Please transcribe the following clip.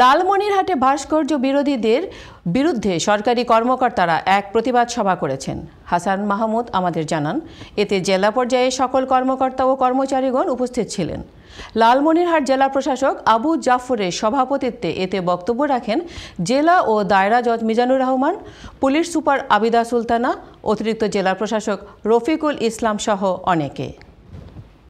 লালমনিরহাটে ভাস্কর্য বিরোধীদের বিরুদ্ধে সরকারি কর্মকর্তারা এক প্রতিবাদ সভা করেছেন হাসান মাহমুদ আমাদের জানান এতে জেলা পর্যায়ে সকল কর্মকর্তা ও কর্মচারীগণ উপস্থিত ছিলেন লালমনিরহাট জেলা প্রশাসক আবু জাফরের সভাপতিত্বে এতে বক্তব্য রাখেন জেলা ও দায়রা জজ মিজানুর রহমান পুলিশ সুপার আবিদা সুলতানা অতিরিক্ত জেলা প্রশাসক রফিকুল ইসলাম সহ অনেকে